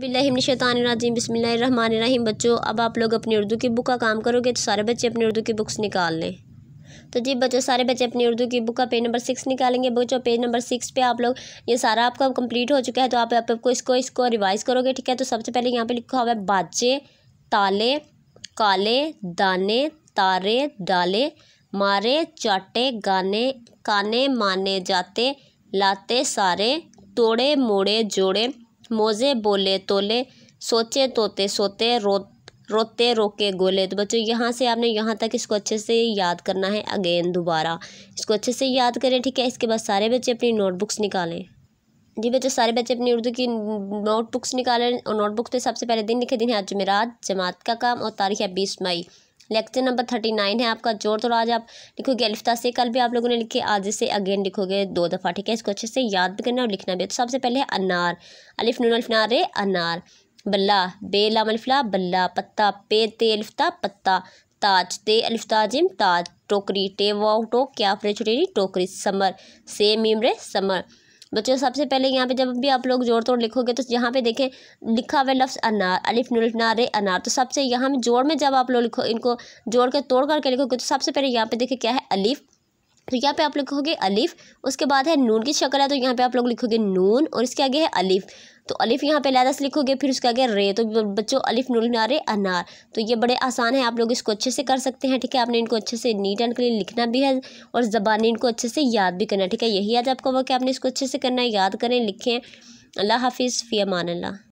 बिल्लिनशानजीम बसमीम बच्चों अब आप लोग अपनी उर्दू की बुक का काम करोगे तो सारे बच्चे अपनी उर्दू की बुक्स निकाल लें तो जी बच्चों सारे बच्चे अपनी उर्दू की बुक का पेज नंबर सिक्स निकालेंगे बच्चों पेज नंबर सिक्स पे आप लोग ये सारा आपका कंप्लीट हो चुका है तो आप आपको इसको इसको रिवाइज करोगे ठीक है तो सबसे पहले यहाँ पे लिखा हुआ है बाचे ताले काले दाने तारे डाले मारे चाटे गाने काने माने जाते लाते सारे तोड़े मोड़े जोड़े मोज़े बोले तोले सोचे तोते सोते रो रोते रोके गोले तो बच्चों यहाँ से आपने यहाँ तक इसको अच्छे से याद करना है अगेन दोबारा इसको अच्छे से याद करें ठीक है इसके बाद सारे बच्चे अपनी नोटबुक्स निकालें जी बच्चों सारे बच्चे अपनी उर्दू की नोटबुक्स निकालें और नोटबुक्स तो में सबसे पहले दिन लिखे दिन है आज जमेरात जमात का काम और तारीख है बीस मई लेक्चर नंबर थर्टी नाइन है आपका जोर तो आज आप लिखोगे अलिफ्ता से कल भी आप लोगों ने लिखे आज से अगेन लिखोगे दो दफ़ा ठीक है इसको अच्छे से याद भी करना और लिखना भी तो सबसे पहले है अनार अलिफ नून अल्फनार रे अनार बल्ला बे लाम बल्ला पत्ता पे ते अलिफ्ता पत्ता ताज ते अलिफ्ता जिम ताज टोकरी टे वो टोक क्या छोटे टोकरी समर से मीमरे समर बच्चों सबसे पहले यहाँ पे जब भी आप लोग जोड़ तोड़ लिखोगे तो यहाँ पे देखें लिखा हुआ लफ्स अनार अलिफ रे अनार तो सबसे यहाँ में जोड़ में जब आप लोग लिखो इनको जोड़ के तोड़ करके लिखोगे तो सबसे पहले यहाँ पे देखें क्या है अलिफ तो यहाँ पे आप लिखोगे अलिफ उसके बाद है नून की शक्ल है तो यहाँ पे आप लोग लिखोगे नून और इसके आगे है अलिफ तो अलिफ यहाँ पे लहदा से लिखोगे फिर उसके आगे रे तो बच्चों अलिफ नून नारे अनार तो ये बड़े आसान है आप लोग इसको अच्छे से कर सकते हैं ठीक है आपने इनको अच्छे से नीट एंड क्लीन लिखना भी है और ज़बानी इनको अच्छे से याद भी करना ठीक है यही आज आपका वो आपने इसको अच्छे से करना है याद करें लिखें अल्लाह हाफिज़ फ़ी अमान अल्लाह